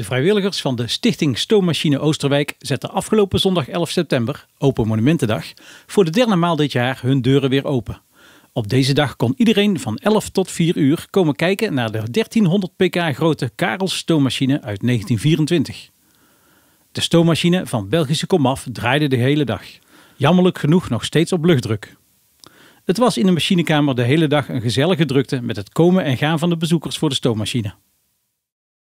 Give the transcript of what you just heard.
De vrijwilligers van de Stichting Stoommachine Oosterwijk zetten afgelopen zondag 11 september, Open Monumentendag, voor de derde maal dit jaar hun deuren weer open. Op deze dag kon iedereen van 11 tot 4 uur komen kijken naar de 1300 pk grote Karels stoommachine uit 1924. De stoommachine van Belgische Komaf draaide de hele dag. Jammerlijk genoeg nog steeds op luchtdruk. Het was in de machinekamer de hele dag een gezellige drukte met het komen en gaan van de bezoekers voor de stoommachine.